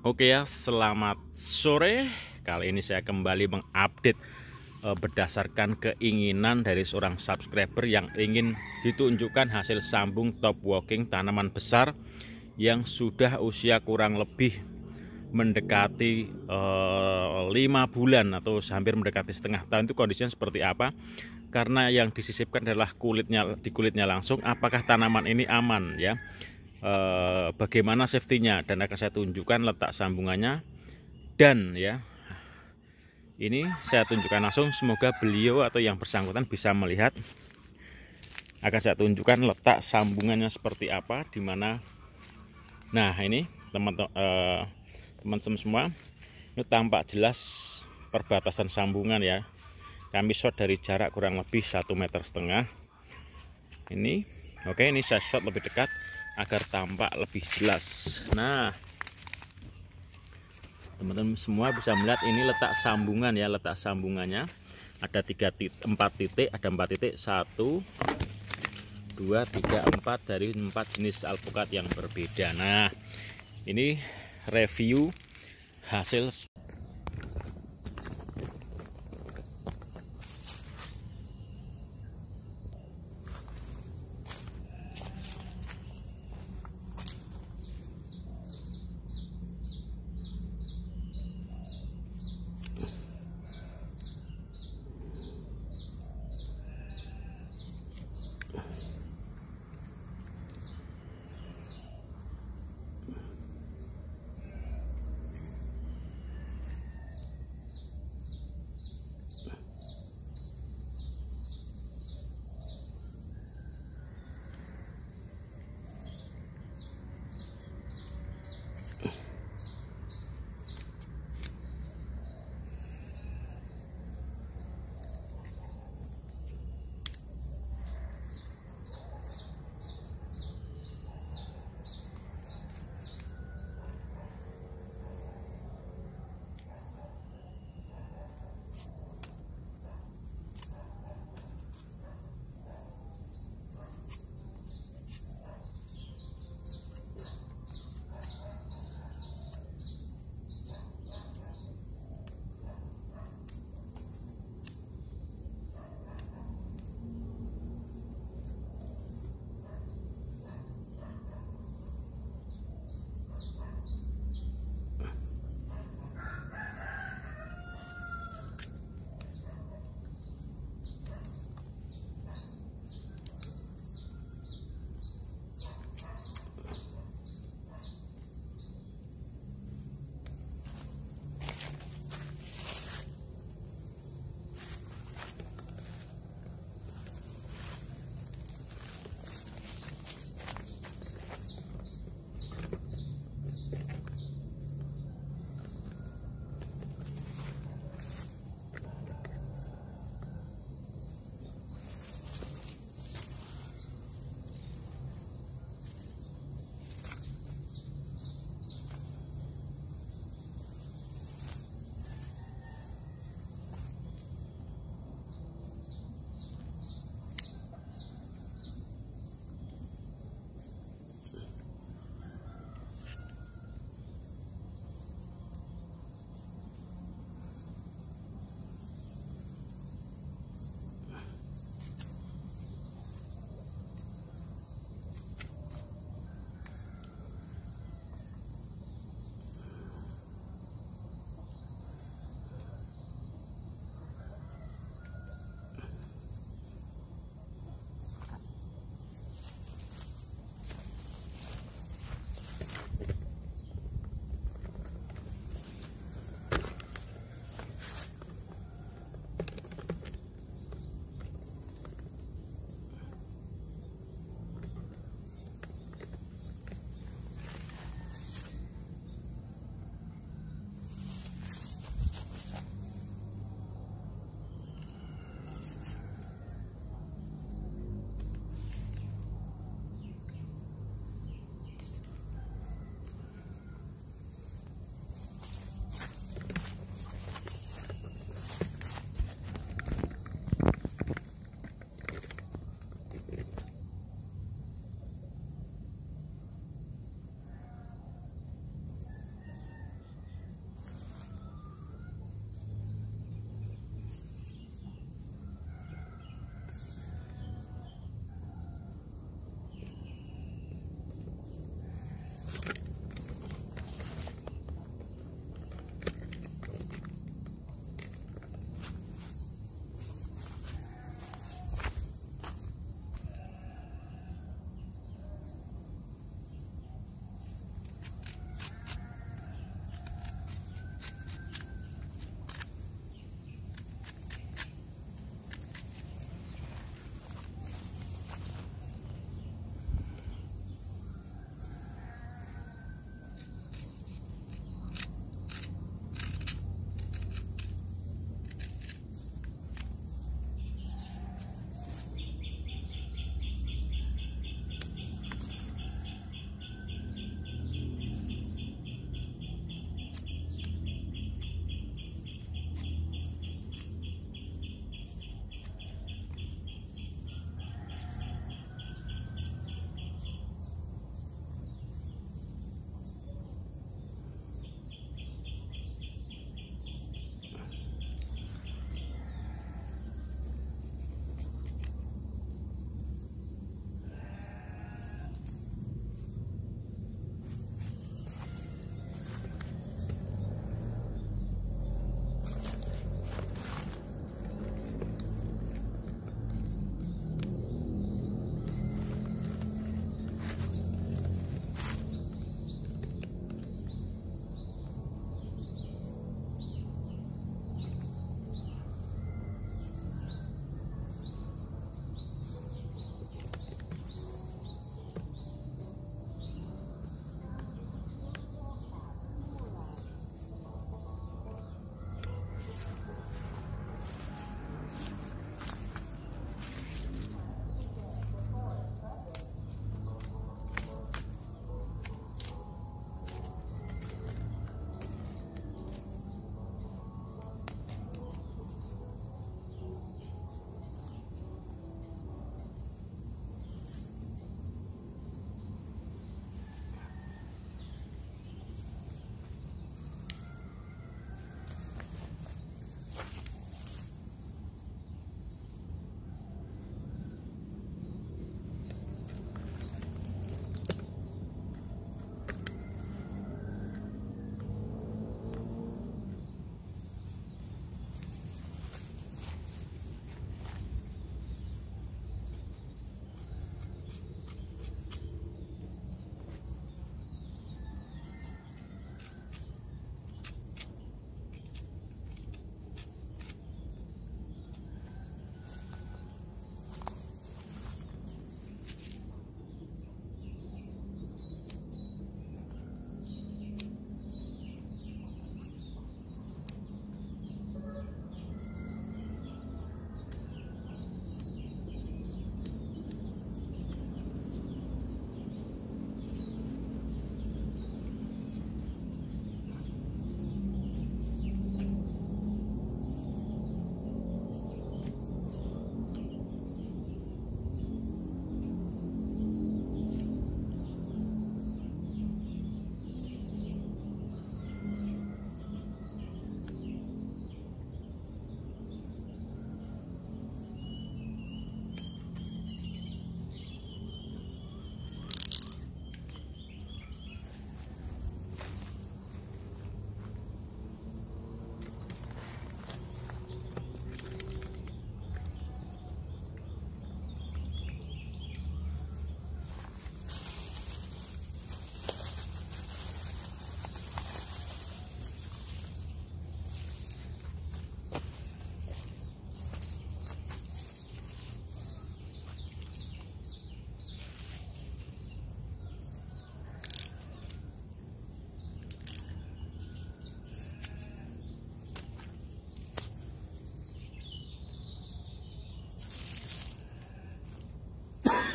Oke ya, selamat sore. Kali ini saya kembali mengupdate eh, berdasarkan keinginan dari seorang subscriber yang ingin ditunjukkan hasil sambung top walking tanaman besar yang sudah usia kurang lebih mendekati eh, lima 5 bulan atau hampir mendekati setengah tahun itu kondisinya seperti apa karena yang disisipkan adalah kulitnya di kulitnya langsung apakah tanaman ini aman ya Eh, bagaimana safety-nya dan akan saya tunjukkan letak sambungannya dan ya ini saya tunjukkan langsung semoga beliau atau yang bersangkutan bisa melihat akan saya tunjukkan letak sambungannya seperti apa di mana nah ini teman-teman eh, semua ini tampak jelas perbatasan sambungan ya kami shot dari jarak kurang lebih satu meter setengah ini oke ini saya shot lebih dekat agar tampak lebih jelas nah teman-teman semua bisa melihat ini letak sambungan ya letak sambungannya ada tiga titik empat titik ada empat titik satu dua tiga empat dari empat jenis alpukat yang berbeda nah ini review hasil